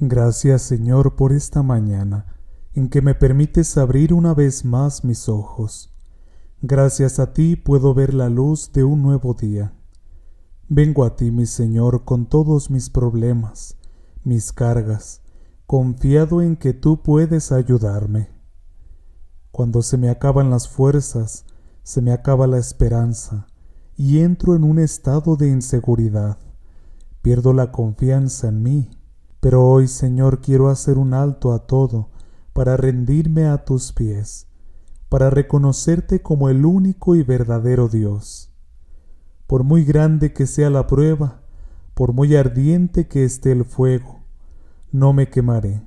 Gracias Señor por esta mañana en que me permites abrir una vez más mis ojos. Gracias a ti puedo ver la luz de un nuevo día. Vengo a ti, mi Señor, con todos mis problemas, mis cargas, confiado en que tú puedes ayudarme. Cuando se me acaban las fuerzas, se me acaba la esperanza, y entro en un estado de inseguridad. Pierdo la confianza en mí pero hoy, Señor, quiero hacer un alto a todo para rendirme a tus pies, para reconocerte como el único y verdadero Dios. Por muy grande que sea la prueba, por muy ardiente que esté el fuego, no me quemaré,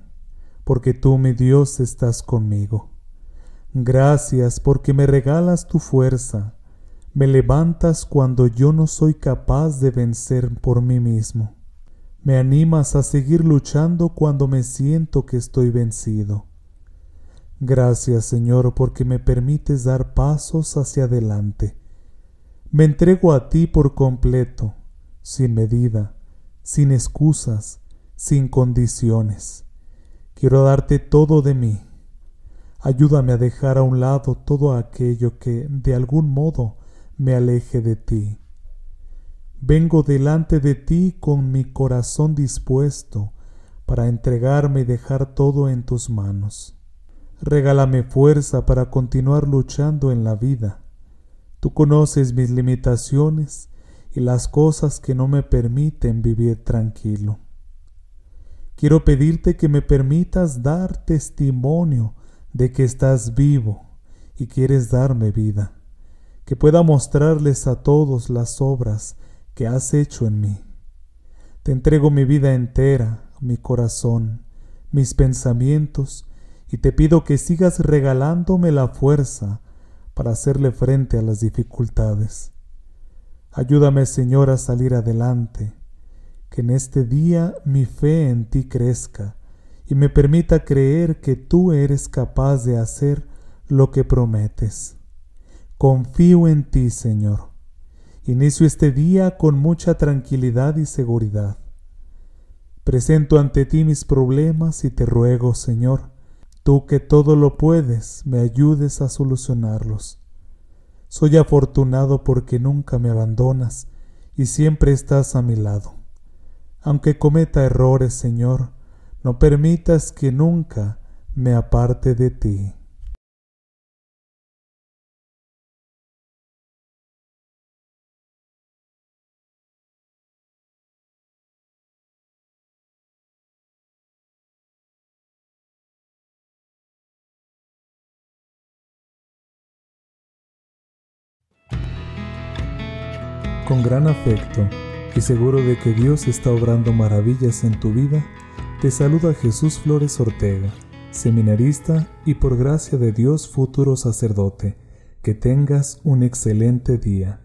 porque tú, mi Dios, estás conmigo. Gracias porque me regalas tu fuerza, me levantas cuando yo no soy capaz de vencer por mí mismo. Me animas a seguir luchando cuando me siento que estoy vencido. Gracias Señor porque me permites dar pasos hacia adelante. Me entrego a ti por completo, sin medida, sin excusas, sin condiciones. Quiero darte todo de mí. Ayúdame a dejar a un lado todo aquello que, de algún modo, me aleje de ti. Vengo delante de ti con mi corazón dispuesto para entregarme y dejar todo en tus manos. Regálame fuerza para continuar luchando en la vida. Tú conoces mis limitaciones y las cosas que no me permiten vivir tranquilo. Quiero pedirte que me permitas dar testimonio de que estás vivo y quieres darme vida, que pueda mostrarles a todos las obras que has hecho en mí. Te entrego mi vida entera, mi corazón, mis pensamientos, y te pido que sigas regalándome la fuerza para hacerle frente a las dificultades. Ayúdame, Señor, a salir adelante, que en este día mi fe en ti crezca y me permita creer que tú eres capaz de hacer lo que prometes. Confío en ti, Señor Inicio este día con mucha tranquilidad y seguridad. Presento ante ti mis problemas y te ruego, Señor, tú que todo lo puedes, me ayudes a solucionarlos. Soy afortunado porque nunca me abandonas y siempre estás a mi lado. Aunque cometa errores, Señor, no permitas que nunca me aparte de ti. con gran afecto y seguro de que Dios está obrando maravillas en tu vida, te saluda Jesús Flores Ortega, seminarista y por gracia de Dios futuro sacerdote. Que tengas un excelente día.